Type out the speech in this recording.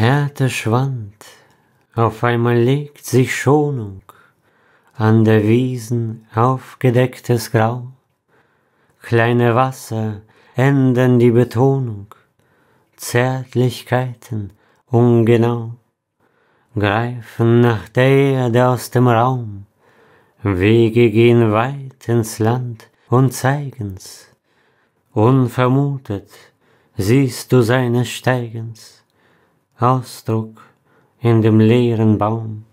Härte schwand, auf einmal legt sich Schonung, an der Wiesen aufgedecktes Grau. Kleine Wasser ändern die Betonung, Zärtlichkeiten ungenau, greifen nach der Erde aus dem Raum, Wege gehen weit ins Land und zeigen's, unvermutet siehst du seines Steigens. Ausdruck in dem leeren Baum.